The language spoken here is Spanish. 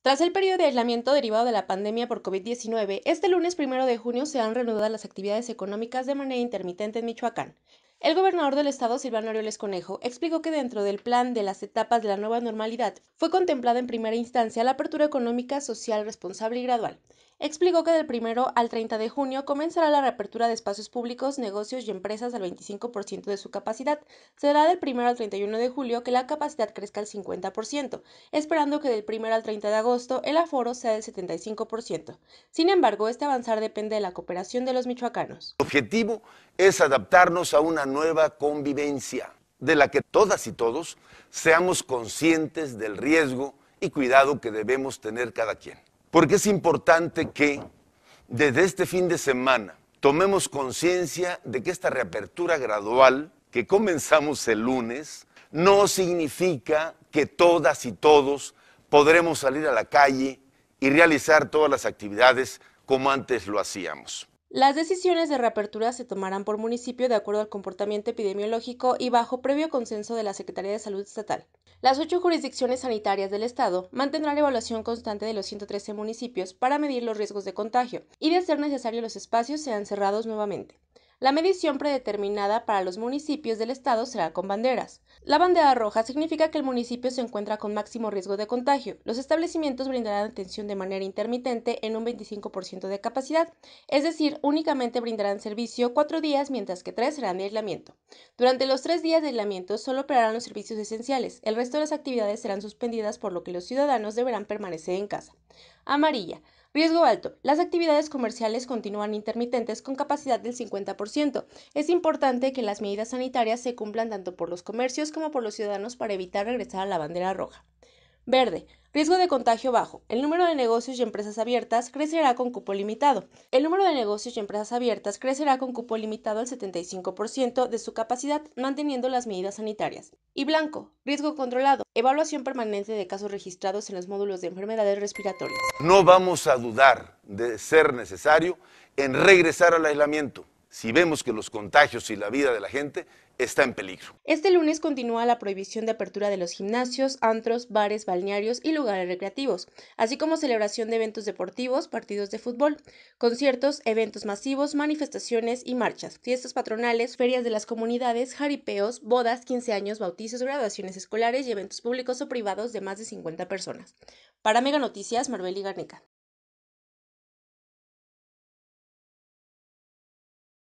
Tras el periodo de aislamiento derivado de la pandemia por COVID-19, este lunes 1 de junio se han reanudado las actividades económicas de manera intermitente en Michoacán. El gobernador del estado, Silvano Aureoles Conejo, explicó que dentro del plan de las etapas de la nueva normalidad fue contemplada en primera instancia la apertura económica, social, responsable y gradual explicó que del 1 al 30 de junio comenzará la reapertura de espacios públicos, negocios y empresas al 25% de su capacidad. Será del 1 al 31 de julio que la capacidad crezca al 50%, esperando que del 1 al 30 de agosto el aforo sea del 75%. Sin embargo, este avanzar depende de la cooperación de los michoacanos. El objetivo es adaptarnos a una nueva convivencia de la que todas y todos seamos conscientes del riesgo y cuidado que debemos tener cada quien. Porque es importante que desde este fin de semana tomemos conciencia de que esta reapertura gradual que comenzamos el lunes no significa que todas y todos podremos salir a la calle y realizar todas las actividades como antes lo hacíamos. Las decisiones de reapertura se tomarán por municipio de acuerdo al comportamiento epidemiológico y bajo previo consenso de la Secretaría de Salud Estatal. Las ocho jurisdicciones sanitarias del Estado mantendrán evaluación constante de los 113 municipios para medir los riesgos de contagio y, de ser necesario, los espacios sean cerrados nuevamente. La medición predeterminada para los municipios del estado será con banderas. La bandera roja significa que el municipio se encuentra con máximo riesgo de contagio. Los establecimientos brindarán atención de manera intermitente en un 25% de capacidad, es decir, únicamente brindarán servicio cuatro días mientras que tres serán de aislamiento. Durante los tres días de aislamiento solo operarán los servicios esenciales, el resto de las actividades serán suspendidas por lo que los ciudadanos deberán permanecer en casa. Amarilla. Riesgo alto. Las actividades comerciales continúan intermitentes con capacidad del 50%. Es importante que las medidas sanitarias se cumplan tanto por los comercios como por los ciudadanos para evitar regresar a la bandera roja. Verde. Riesgo de contagio bajo. El número de negocios y empresas abiertas crecerá con cupo limitado. El número de negocios y empresas abiertas crecerá con cupo limitado al 75% de su capacidad, manteniendo las medidas sanitarias. Y blanco, riesgo controlado, evaluación permanente de casos registrados en los módulos de enfermedades respiratorias. No vamos a dudar de ser necesario en regresar al aislamiento si vemos que los contagios y la vida de la gente está en peligro. Este lunes continúa la prohibición de apertura de los gimnasios, antros, bares, balnearios y lugares recreativos, así como celebración de eventos deportivos, partidos de fútbol, conciertos, eventos masivos, manifestaciones y marchas, fiestas patronales, ferias de las comunidades, jaripeos, bodas, 15 años, bautizos, graduaciones escolares y eventos públicos o privados de más de 50 personas. Para Mega Noticias, Marbeli Garnica.